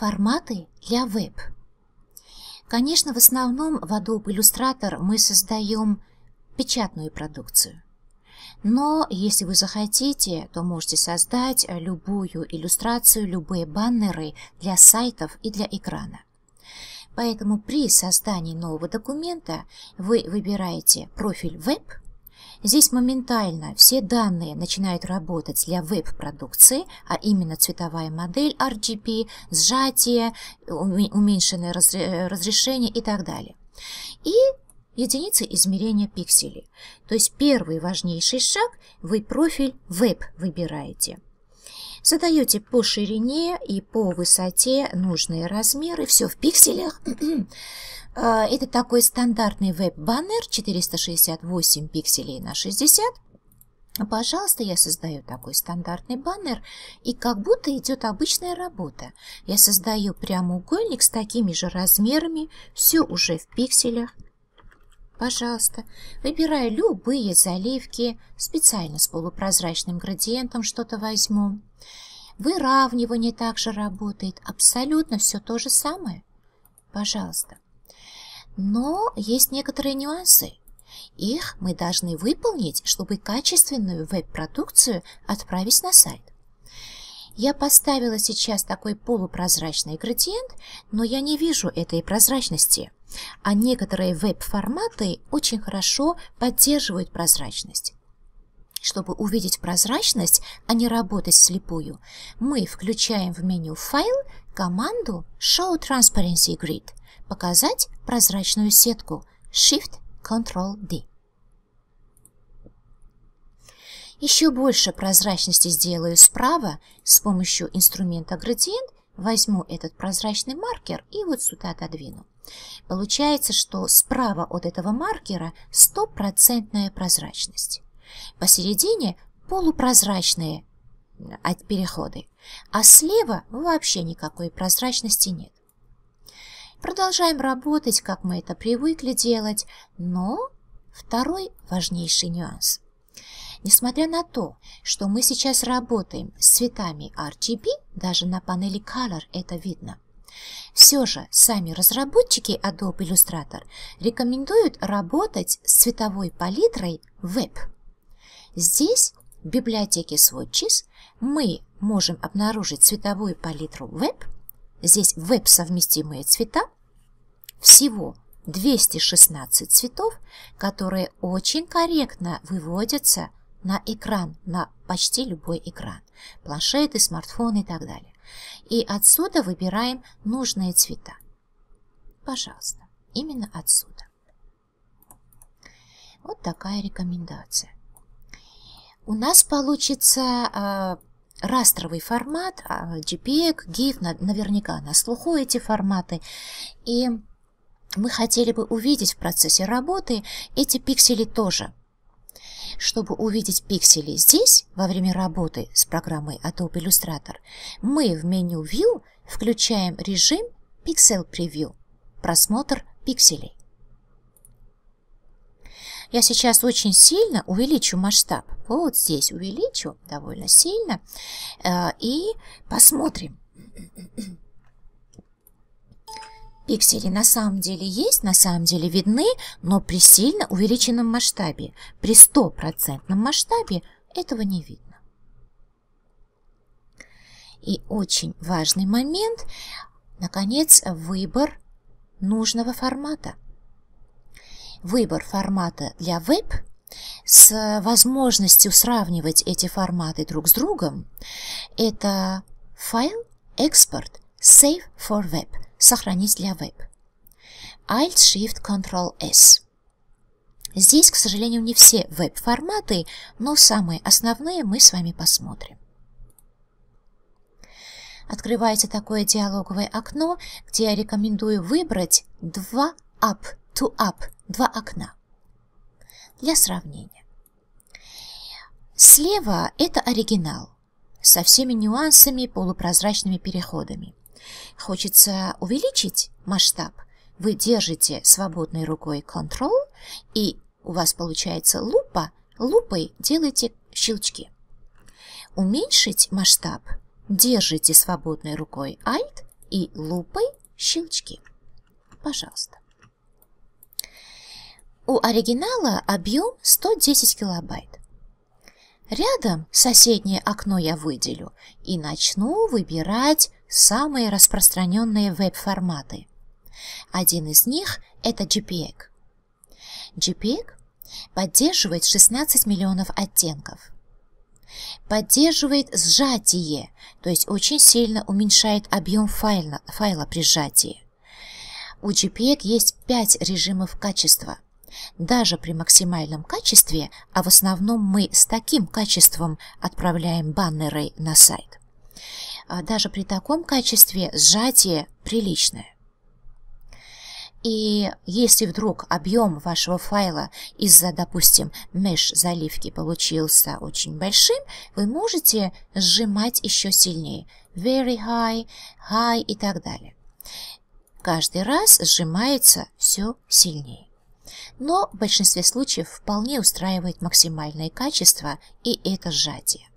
Форматы для веб. Конечно, в основном в Adobe Illustrator мы создаем печатную продукцию. Но если вы захотите, то можете создать любую иллюстрацию, любые баннеры для сайтов и для экрана. Поэтому при создании нового документа вы выбираете профиль «Веб» Здесь моментально все данные начинают работать для веб-продукции, а именно цветовая модель RGB, сжатие, уменьшенное разрешение и так далее. И единицы измерения пикселей. То есть первый важнейший шаг – вы профиль веб выбираете. Задаете по ширине и по высоте нужные размеры, все в пикселях. А, это такой стандартный веб-баннер 468 пикселей на 60. Пожалуйста, я создаю такой стандартный баннер, и как будто идет обычная работа. Я создаю прямоугольник с такими же размерами, все уже в пикселях. Пожалуйста, выбираю любые заливки, специально с полупрозрачным градиентом что-то возьму. Выравнивание также работает, абсолютно все то же самое. Пожалуйста. Но есть некоторые нюансы. Их мы должны выполнить, чтобы качественную веб-продукцию отправить на сайт. Я поставила сейчас такой полупрозрачный градиент, но я не вижу этой прозрачности. А некоторые веб-форматы очень хорошо поддерживают прозрачность. Чтобы увидеть прозрачность, а не работать слепую, мы включаем в меню «Файл» команду «Show Transparency Grid» – «Показать прозрачную сетку» Shift-Ctrl-D. Еще больше прозрачности сделаю справа с помощью инструмента «Градиент» возьму этот прозрачный маркер и вот сюда отодвину. Получается, что справа от этого маркера стопроцентная прозрачность. Посередине полупрозрачные от а, переходы, а слева вообще никакой прозрачности нет. Продолжаем работать, как мы это привыкли делать, но второй важнейший нюанс. Несмотря на то, что мы сейчас работаем с цветами RGB, даже на панели Color это видно, все же сами разработчики Adobe Illustrator рекомендуют работать с цветовой палитрой Web – Здесь, в библиотеке Swatches, мы можем обнаружить цветовую палитру Web. Здесь Web совместимые цвета. Всего 216 цветов, которые очень корректно выводятся на экран, на почти любой экран, планшеты, смартфоны и так далее. И отсюда выбираем нужные цвета. Пожалуйста, именно отсюда. Вот такая рекомендация. У нас получится э, растровый формат, JPEG, а, GIF, на, наверняка на слуху эти форматы. И мы хотели бы увидеть в процессе работы эти пиксели тоже. Чтобы увидеть пиксели здесь, во время работы с программой Adobe Illustrator, мы в меню View включаем режим Pixel Preview – просмотр пикселей. Я сейчас очень сильно увеличу масштаб. Вот здесь увеличу довольно сильно. Э, и посмотрим. Пиксели на самом деле есть, на самом деле видны, но при сильно увеличенном масштабе, при стопроцентном масштабе этого не видно. И очень важный момент, наконец, выбор нужного формата – выбор формата для веб с возможностью сравнивать эти форматы друг с другом, это файл экспорт Save for Web – сохранить для веб. Alt-Shift-Ctrl-S. Здесь, к сожалению, не все веб-форматы, но самые основные мы с вами посмотрим. Открывается такое диалоговое окно, где я рекомендую выбрать два Up to Up два окна. Для сравнения. Слева это оригинал со всеми нюансами полупрозрачными переходами. Хочется увеличить масштаб? Вы держите свободной рукой Ctrl и у вас получается лупа, лупой делайте щелчки. Уменьшить масштаб? Держите свободной рукой Alt и лупой щелчки. Пожалуйста. У оригинала объем 110 килобайт. Рядом соседнее окно я выделю и начну выбирать самые распространенные веб-форматы. Один из них – это JPEG. JPEG e поддерживает 16 миллионов оттенков. Поддерживает сжатие, то есть очень сильно уменьшает объем файла, файла при сжатии. У JPEG e есть 5 режимов качества даже при максимальном качестве, а в основном мы с таким качеством отправляем баннеры на сайт. А даже при таком качестве сжатие приличное. И если вдруг объем вашего файла из-за, допустим, mesh-заливки получился очень большим, вы можете сжимать еще сильнее. Very high, high и так далее. Каждый раз сжимается все сильнее но в большинстве случаев вполне устраивает максимальное качество и это сжатие.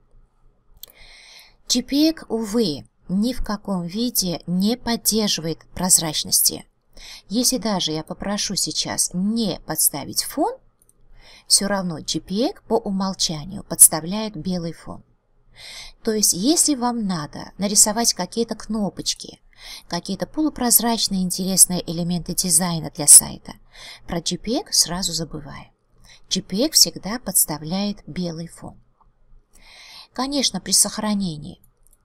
JPEG, увы, ни в каком виде не поддерживает прозрачности. Если даже я попрошу сейчас не подставить фон, все равно JPEG по умолчанию подставляет белый фон. То есть, если вам надо нарисовать какие-то кнопочки, какие-то полупрозрачные интересные элементы дизайна для сайта, про JPEG сразу забываем. JPEG всегда подставляет белый фон. Конечно, при сохранении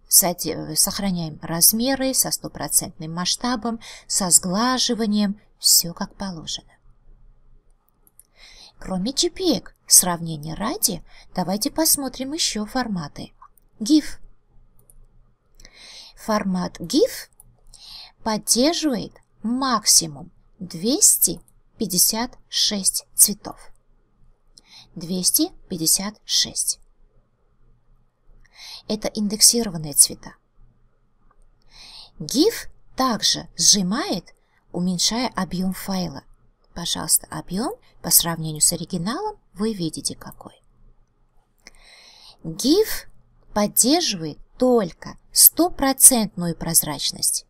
сохраняем размеры со стопроцентным масштабом, со сглаживанием, все как положено. Кроме JPEG, сравнение ради, давайте посмотрим еще форматы. GIF. Формат GIF поддерживает максимум 200 256 цветов. 256. Это индексированные цвета. GIF также сжимает, уменьшая объем файла. Пожалуйста, объем по сравнению с оригиналом вы видите какой. GIF поддерживает только стопроцентную прозрачность.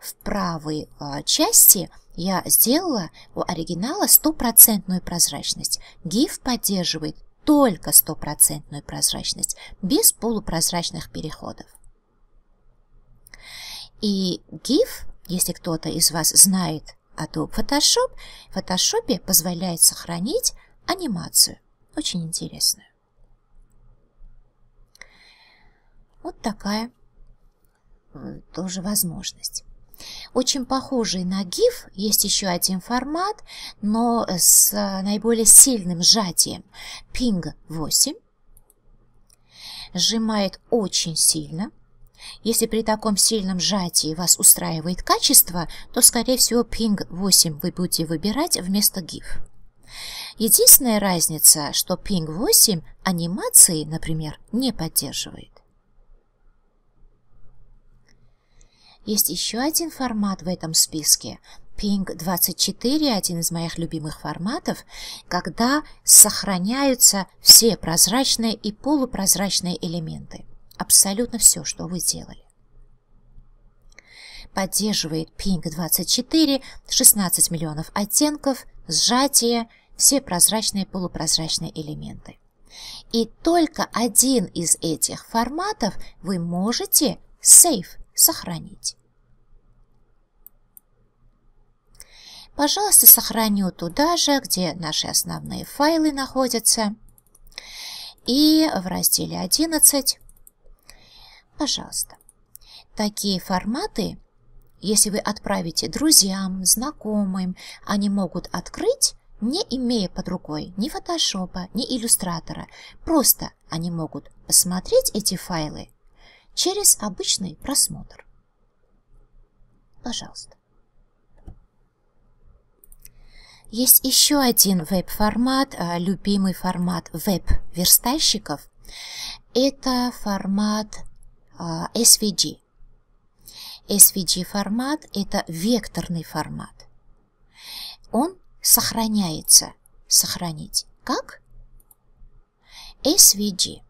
В правой а, части – я сделала у оригинала стопроцентную прозрачность. GIF поддерживает только стопроцентную прозрачность, без полупрозрачных переходов. И GIF, если кто-то из вас знает Adobe Photoshop, в Photoshop позволяет сохранить анимацию. Очень интересную. Вот такая тоже возможность. Очень похожий на GIF, есть еще один формат, но с наиболее сильным сжатием. Ping 8 сжимает очень сильно. Если при таком сильном сжатии вас устраивает качество, то, скорее всего, Ping 8 вы будете выбирать вместо GIF. Единственная разница, что Ping 8 анимации, например, не поддерживает. Есть еще один формат в этом списке. Ping 24 – один из моих любимых форматов, когда сохраняются все прозрачные и полупрозрачные элементы. Абсолютно все, что вы делали поддерживает Ping 24, 16 миллионов оттенков, сжатие, все прозрачные и полупрозрачные элементы. И только один из этих форматов вы можете Save сохранить. пожалуйста, сохраню туда же, где наши основные файлы находятся. И в разделе 11, пожалуйста, такие форматы, если вы отправите друзьям, знакомым, они могут открыть, не имея под рукой ни фотошопа, ни иллюстратора. Просто они могут посмотреть эти файлы через обычный просмотр. Пожалуйста. Есть еще один веб-формат, а, любимый формат веб-верстальщиков. Это формат а, SVG. SVG формат – это векторный формат. Он сохраняется. Сохранить как? SVG.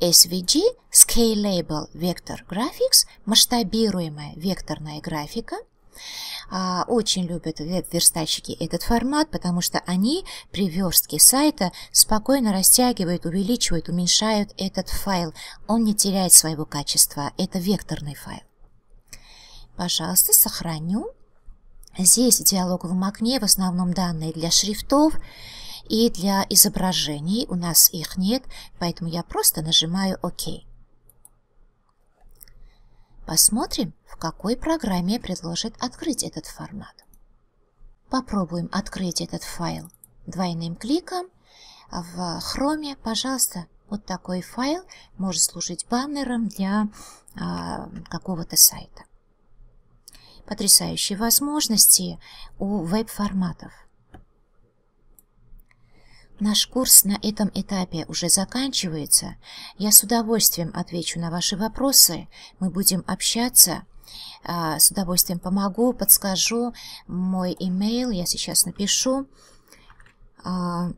SVG – Scalable Vector Graphics – масштабируемая векторная графика – а, очень любят веб-верстальщики этот формат, потому что они при верстке сайта спокойно растягивают, увеличивают, уменьшают этот файл. Он не теряет своего качества. Это векторный файл. Пожалуйста, сохраню. Здесь в диалоговом окне в основном данные для шрифтов и для изображений. У нас их нет, поэтому я просто нажимаю ОК. OK. Посмотрим, в какой программе предложит открыть этот формат. Попробуем открыть этот файл двойным кликом. В Chrome, пожалуйста, вот такой файл может служить баннером для а, какого-то сайта. Потрясающие возможности у веб-форматов. Наш курс на этом этапе уже заканчивается. Я с удовольствием отвечу на ваши вопросы. Мы будем общаться. А, с удовольствием помогу, подскажу. Мой имейл я сейчас напишу. А,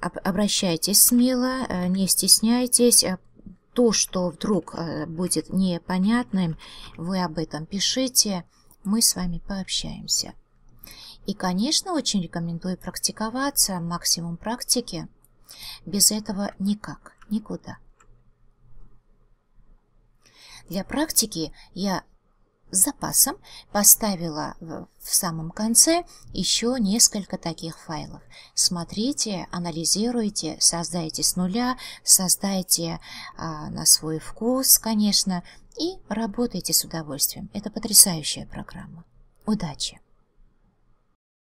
обращайтесь смело, э, не стесняйтесь. Э, то, что вдруг э, будет непонятным, вы об этом пишите. Мы с вами пообщаемся. И, конечно, очень рекомендую практиковаться, максимум практики. Без этого никак, никуда. Для практики я с запасом поставила в самом конце еще несколько таких файлов. Смотрите, анализируйте, создайте с нуля, создайте а, на свой вкус, конечно, и работайте с удовольствием. Это потрясающая программа. Удачи!